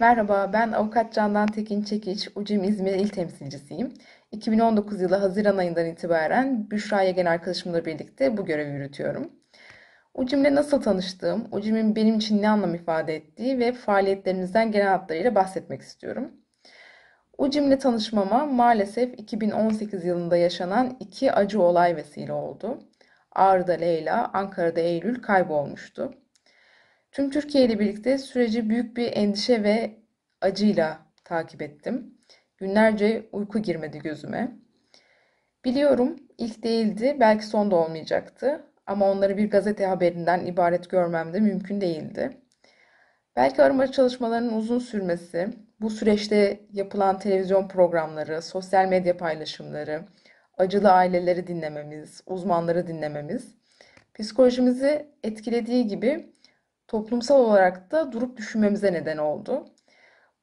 Merhaba, ben avukat Candan Tekin Çekiç, Ucim İzmir İl Temsilcisiyim. 2019 yılı Haziran ayından itibaren Büşra Yegen arkadaşımla birlikte bu görevi yürütüyorum. Ucim'le nasıl tanıştığım, Ucim'in benim için ne anlam ifade ettiği ve faaliyetlerinizden genel hatlarıyla bahsetmek istiyorum. Ucim'le tanışmama maalesef 2018 yılında yaşanan iki acı olay vesile oldu. Ağrı'da Leyla, Ankara'da Eylül kaybolmuştu. Tüm Türkiye ile birlikte süreci büyük bir endişe ve acıyla takip ettim. Günlerce uyku girmedi gözüme. Biliyorum ilk değildi, belki son da olmayacaktı. Ama onları bir gazete haberinden ibaret görmem de mümkün değildi. Belki arama çalışmalarının uzun sürmesi, bu süreçte yapılan televizyon programları, sosyal medya paylaşımları, acılı aileleri dinlememiz, uzmanları dinlememiz psikolojimizi etkilediği gibi toplumsal olarak da durup düşünmemize neden oldu.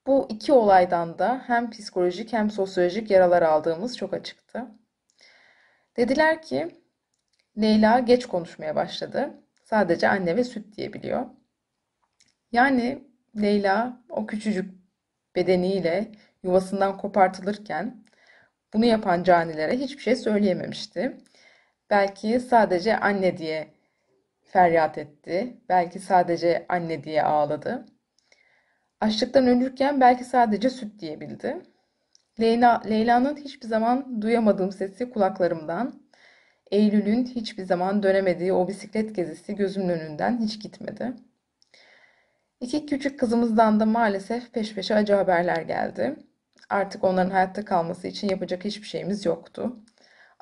Bu iki olaydan da hem psikolojik hem sosyolojik yaralar aldığımız çok açıktı. Dediler ki Leyla geç konuşmaya başladı. Sadece anne ve süt diyebiliyor. Yani Leyla o küçücük bedeniyle yuvasından kopartılırken bunu yapan canilere hiçbir şey söyleyememişti. Belki sadece anne diye feryat etti. Belki sadece anne diye ağladı. Açlıktan ölürken belki sadece süt diyebildi. Leyla, Leyla'nın hiçbir zaman duyamadığım sesi kulaklarımdan, Eylül'ün hiçbir zaman dönemediği o bisiklet gezisi gözümün önünden hiç gitmedi. İki küçük kızımızdan da maalesef peş peşe acı haberler geldi. Artık onların hayatta kalması için yapacak hiçbir şeyimiz yoktu.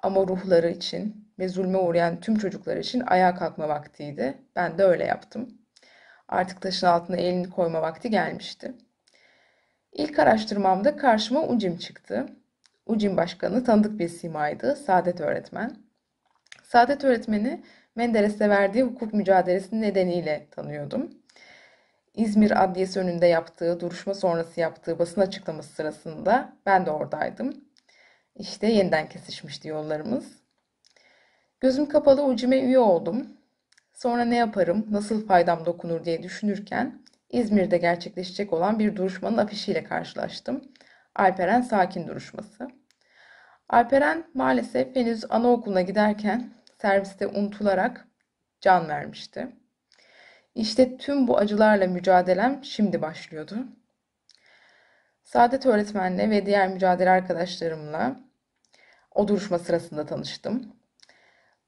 Ama ruhları için, ve zulme uğrayan tüm çocuklar için ayağa kalkma vaktiydi. Ben de öyle yaptım. Artık taşın altına elini koyma vakti gelmişti. İlk araştırmamda karşıma Ucim çıktı. Ucim başkanı tanıdık bir simaydı, Saadet öğretmen. Saadet öğretmeni Menderes'te verdiği hukuk mücadelesi nedeniyle tanıyordum. İzmir Adliyesi önünde yaptığı, duruşma sonrası yaptığı basın açıklaması sırasında ben de oradaydım. İşte yeniden kesişmişti yollarımız. Gözüm kapalı ucime üye oldum. Sonra ne yaparım, nasıl faydam dokunur diye düşünürken İzmir'de gerçekleşecek olan bir duruşmanın afişiyle karşılaştım. Alperen Sakin duruşması. Alperen maalesef henüz anaokuluna giderken serviste unutularak can vermişti. İşte tüm bu acılarla mücadelem şimdi başlıyordu. Saadet öğretmenle ve diğer mücadele arkadaşlarımla o duruşma sırasında tanıştım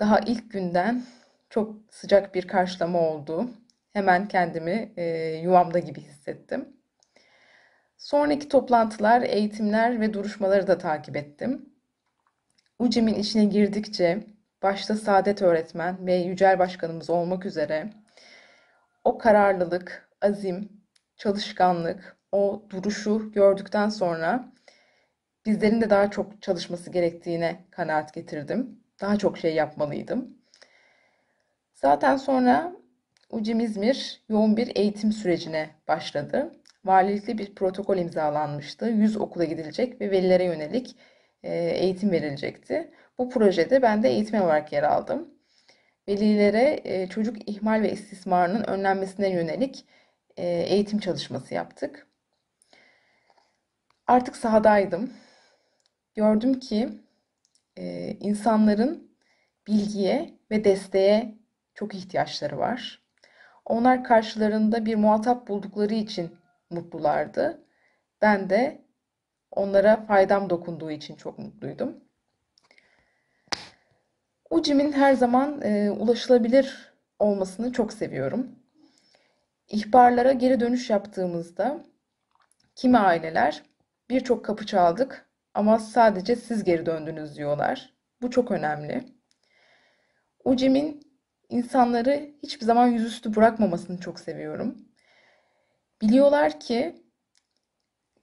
daha ilk günden çok sıcak bir karşılama oldu. Hemen kendimi e, yuvamda gibi hissettim. Sonraki toplantılar, eğitimler ve duruşmaları da takip ettim. UCEM'in içine girdikçe başta Saadet Öğretmen ve Yücel Başkanımız olmak üzere o kararlılık, azim, çalışkanlık, o duruşu gördükten sonra bizlerin de daha çok çalışması gerektiğine kanaat getirdim daha çok şey yapmalıydım. Zaten sonra Ucim İzmir yoğun bir eğitim sürecine başladı. Valilikli bir protokol imzalanmıştı. 100 okula gidilecek ve velilere yönelik e, eğitim verilecekti. Bu projede ben de eğitmen olarak yer aldım. Velilere e, çocuk ihmal ve istismarının önlenmesine yönelik e, eğitim çalışması yaptık. Artık sahadaydım. Gördüm ki e, insanların bilgiye ve desteğe çok ihtiyaçları var. Onlar karşılarında bir muhatap buldukları için mutlulardı. Ben de onlara faydam dokunduğu için çok mutluydum. Ucim'in her zaman e, ulaşılabilir olmasını çok seviyorum. İhbarlara geri dönüş yaptığımızda kimi aileler birçok kapı çaldık ama sadece siz geri döndünüz diyorlar. Bu çok önemli. Ucemin insanları hiçbir zaman yüzüstü bırakmamasını çok seviyorum. Biliyorlar ki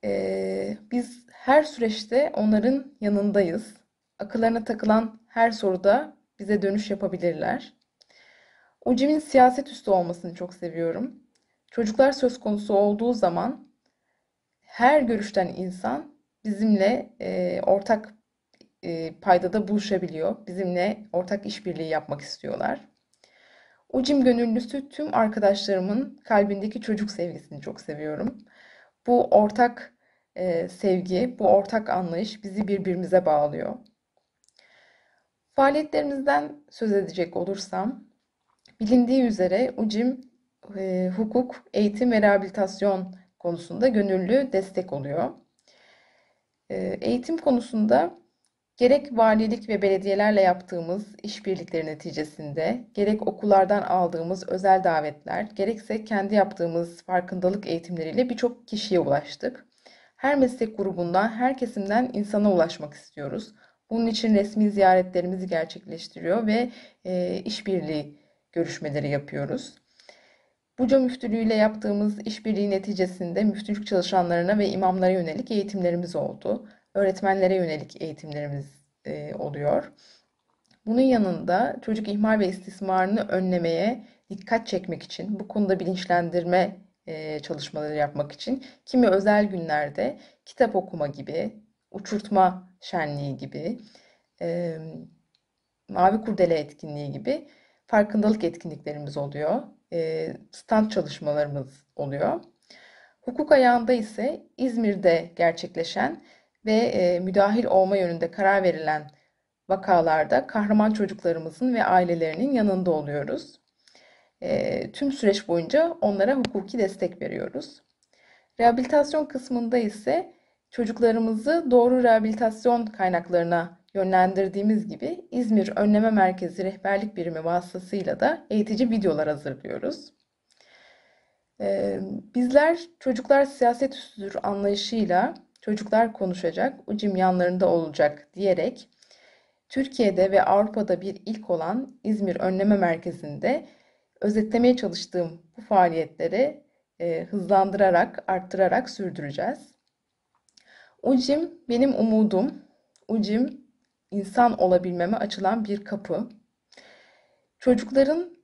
e, biz her süreçte onların yanındayız. Akıllarına takılan her soruda bize dönüş yapabilirler. Ucemin siyaset üstü olmasını çok seviyorum. Çocuklar söz konusu olduğu zaman her görüşten insan bizimle e, ortak e, paydada buluşabiliyor. Bizimle ortak işbirliği yapmak istiyorlar. Ucim gönüllüsü tüm arkadaşlarımın kalbindeki çocuk sevgisini çok seviyorum. Bu ortak e, sevgi, bu ortak anlayış bizi birbirimize bağlıyor. Faaliyetlerimizden söz edecek olursam, bilindiği üzere Ucim e, hukuk, eğitim ve rehabilitasyon konusunda gönüllü destek oluyor. Ee, eğitim konusunda gerek valilik ve belediyelerle yaptığımız işbirlikleri neticesinde, gerek okullardan aldığımız özel davetler, gerekse kendi yaptığımız farkındalık eğitimleriyle birçok kişiye ulaştık. Her meslek grubundan, her kesimden insana ulaşmak istiyoruz. Bunun için resmi ziyaretlerimizi gerçekleştiriyor ve e, işbirliği görüşmeleri yapıyoruz. Buca Müftülüğü ile yaptığımız işbirliği neticesinde müftülük çalışanlarına ve imamlara yönelik eğitimlerimiz oldu. Öğretmenlere yönelik eğitimlerimiz e, oluyor. Bunun yanında çocuk ihmal ve istismarını önlemeye dikkat çekmek için, bu konuda bilinçlendirme e, çalışmaları yapmak için kimi özel günlerde kitap okuma gibi, uçurtma şenliği gibi, e, mavi kurdele etkinliği gibi farkındalık etkinliklerimiz oluyor. E, stand çalışmalarımız oluyor. Hukuk ayağında ise İzmir'de gerçekleşen ve e, müdahil olma yönünde karar verilen vakalarda kahraman çocuklarımızın ve ailelerinin yanında oluyoruz. E, tüm süreç boyunca onlara hukuki destek veriyoruz. Rehabilitasyon kısmında ise çocuklarımızı doğru rehabilitasyon kaynaklarına yönlendirdiğimiz gibi İzmir Önleme Merkezi Rehberlik Birimi vasıtasıyla da eğitici videolar hazırlıyoruz. Ee, bizler çocuklar siyaset üstüdür anlayışıyla çocuklar konuşacak, ucim yanlarında olacak diyerek Türkiye'de ve Avrupa'da bir ilk olan İzmir Önleme Merkezi'nde özetlemeye çalıştığım bu faaliyetleri e, hızlandırarak, arttırarak sürdüreceğiz. Ucim benim umudum, ucim insan olabilmeme açılan bir kapı. Çocukların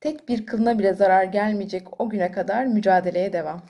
tek bir kılına bile zarar gelmeyecek o güne kadar mücadeleye devam.